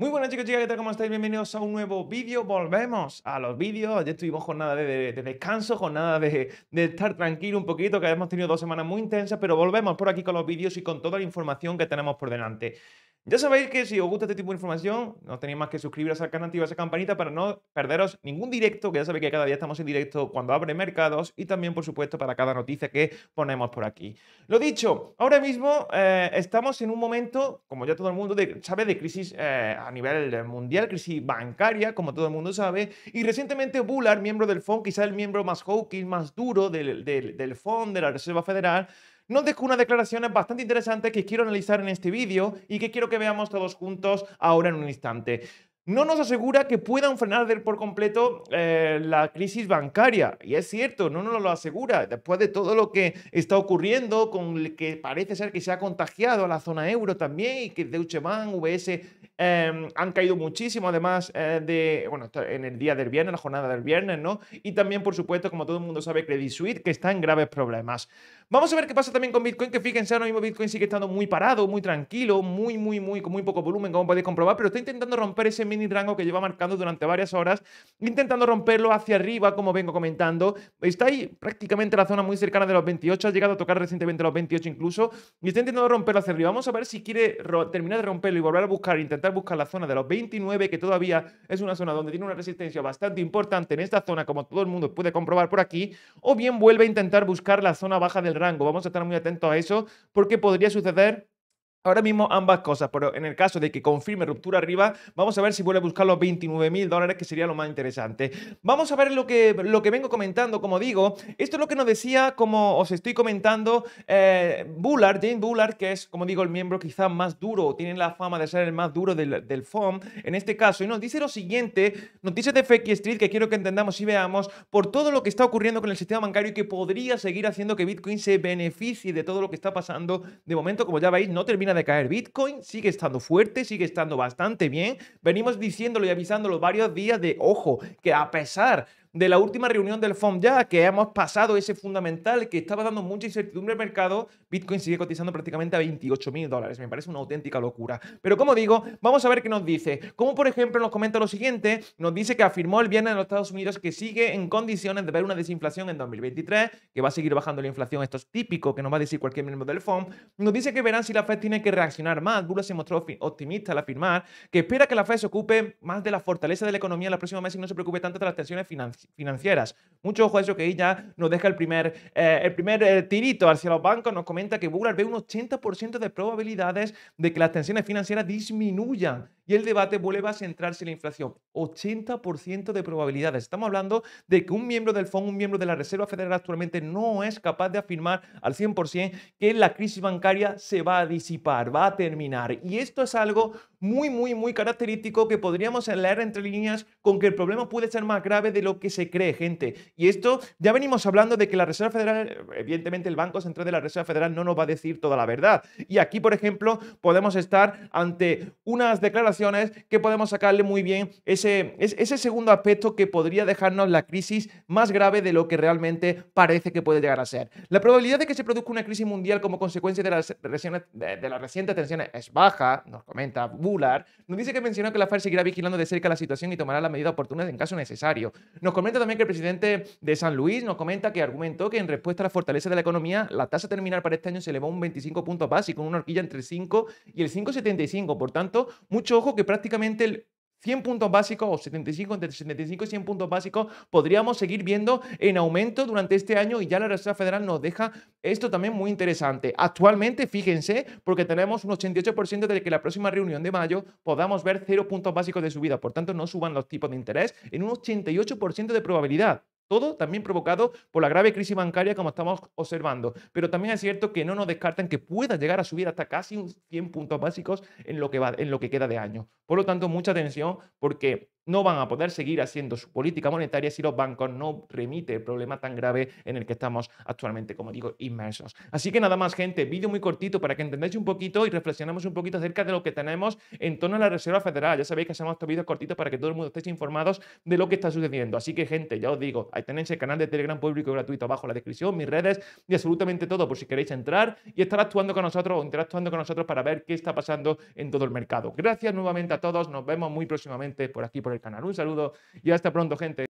Muy buenas chicos, chicas, ¿qué tal? ¿Cómo estáis? Bienvenidos a un nuevo vídeo. Volvemos a los vídeos. Ayer tuvimos jornada de, de, descanso, jornada de, de, estar tranquilo un poquito, que hemos tenido dos semanas muy intensas, pero volvemos por aquí con los vídeos y con toda la información que tenemos por delante. Ya sabéis que si os gusta este tipo de información, no tenéis más que suscribiros al canal, activar esa campanita para no perderos ningún directo, que ya sabéis que cada día estamos en directo cuando abre mercados y también, por supuesto, para cada noticia que ponemos por aquí. Lo dicho, ahora mismo eh, estamos en un momento, como ya todo el mundo sabe, de crisis eh, a nivel mundial, crisis bancaria, como todo el mundo sabe, y recientemente Bullard, miembro del FON, quizá el miembro más hawkish, más duro del, del, de la Reserva Federal, nos dejo una declaraciones bastante interesante que quiero analizar en este vídeo y que quiero que veamos todos juntos ahora en un instante no nos asegura que puedan frenar por completo eh, la crisis bancaria. Y es cierto, no nos lo asegura. Después de todo lo que está ocurriendo, con el que parece ser que se ha contagiado a la zona euro también y que Deutsche Bank, UBS em, han caído muchísimo, además eh, de, bueno, en el día del viernes, la jornada del viernes, ¿no? Y también, por supuesto, como todo el mundo sabe, Credit Suisse, que está en graves problemas. Vamos a ver qué pasa también con Bitcoin, que fíjense, ahora mismo Bitcoin sigue estando muy parado, muy tranquilo, muy, muy, muy, con muy poco volumen, como podéis comprobar, pero está intentando romper ese mini rango que lleva marcando durante varias horas, intentando romperlo hacia arriba, como vengo comentando. Está ahí prácticamente la zona muy cercana de los 28, ha llegado a tocar recientemente los 28 incluso, y está intentando romperlo hacia arriba. Vamos a ver si quiere terminar de romperlo y volver a buscar, intentar buscar la zona de los 29, que todavía es una zona donde tiene una resistencia bastante importante en esta zona, como todo el mundo puede comprobar por aquí, o bien vuelve a intentar buscar la zona baja del rango. Vamos a estar muy atentos a eso, porque podría suceder Ahora mismo ambas cosas, pero en el caso de que confirme ruptura arriba, vamos a ver si vuelve a buscar los 29 mil dólares, que sería lo más interesante. Vamos a ver lo que, lo que vengo comentando, como digo, esto es lo que nos decía, como os estoy comentando, eh, Bullard, Jane Bullard, que es, como digo, el miembro quizá más duro, tiene la fama de ser el más duro del, del FOM en este caso, y nos dice lo siguiente, noticias de Fake Street que quiero que entendamos y veamos por todo lo que está ocurriendo con el sistema bancario y que podría seguir haciendo que Bitcoin se beneficie de todo lo que está pasando. De momento, como ya veis, no termina de caer Bitcoin, sigue estando fuerte, sigue estando bastante bien. Venimos diciéndolo y avisándolo varios días de, ojo, que a pesar de la última reunión del FOM ya, que hemos pasado ese fundamental que estaba dando mucha incertidumbre al mercado, Bitcoin sigue cotizando prácticamente a 28 mil dólares. Me parece una auténtica locura. Pero como digo, vamos a ver qué nos dice. Como por ejemplo nos comenta lo siguiente, nos dice que afirmó el viernes en los Estados Unidos que sigue en condiciones de ver una desinflación en 2023, que va a seguir bajando la inflación. Esto es típico, que nos va a decir cualquier miembro del FOM. Nos dice que verán si la Fed tiene que reaccionar más. dura se mostró optimista al afirmar que espera que la Fed se ocupe más de la fortaleza de la economía en los próximos meses y no se preocupe tanto de las tensiones financieras financieras. Mucho ojo a eso que ahí ya nos deja el primer, eh, el primer eh, tirito hacia los bancos. Nos comenta que Bullard ve un 80% de probabilidades de que las tensiones financieras disminuyan y el debate vuelve a centrarse en la inflación. 80% de probabilidades. Estamos hablando de que un miembro del fondo un miembro de la Reserva Federal actualmente no es capaz de afirmar al 100% que la crisis bancaria se va a disipar, va a terminar. Y esto es algo muy, muy, muy característico que podríamos leer entre líneas con que el problema puede ser más grave de lo que se cree, gente. Y esto ya venimos hablando de que la Reserva Federal, evidentemente el Banco Central de la Reserva Federal no nos va a decir toda la verdad. Y aquí, por ejemplo, podemos estar ante unas declaraciones que podemos sacarle muy bien ese, ese segundo aspecto que podría dejarnos la crisis más grave de lo que realmente parece que puede llegar a ser. La probabilidad de que se produzca una crisis mundial como consecuencia de las, de, las recientes tensiones es baja, nos comenta nos dice que menciona que la FARC seguirá vigilando de cerca la situación y tomará las medidas oportunas en caso necesario. Nos comenta también que el presidente de San Luis nos comenta que argumentó que en respuesta a la fortaleza de la economía, la tasa terminal para este año se elevó un 25 puntos básicos, una horquilla entre el 5 y el 5,75. Por tanto, mucho ojo que prácticamente el 100 puntos básicos o 75, entre 75 y 100 puntos básicos podríamos seguir viendo en aumento durante este año y ya la Reserva Federal nos deja esto también muy interesante. Actualmente, fíjense, porque tenemos un 88% de que la próxima reunión de mayo podamos ver 0 puntos básicos de subida, por tanto no suban los tipos de interés en un 88% de probabilidad. Todo también provocado por la grave crisis bancaria como estamos observando. Pero también es cierto que no nos descartan que pueda llegar a subir hasta casi 100 puntos básicos en lo que, va, en lo que queda de año. Por lo tanto, mucha atención porque no van a poder seguir haciendo su política monetaria si los bancos no remite el problema tan grave en el que estamos actualmente, como digo, inmersos. Así que nada más, gente, vídeo muy cortito para que entendáis un poquito y reflexionemos un poquito acerca de lo que tenemos en torno a la Reserva Federal. Ya sabéis que hacemos estos vídeos cortitos para que todo el mundo estéis informados de lo que está sucediendo. Así que, gente, ya os digo, ahí tenéis el canal de Telegram público gratuito abajo en la descripción, mis redes y absolutamente todo por si queréis entrar y estar actuando con nosotros o interactuando con nosotros para ver qué está pasando en todo el mercado. Gracias nuevamente a todos, nos vemos muy próximamente por aquí, el canal. Un saludo y hasta pronto, gente.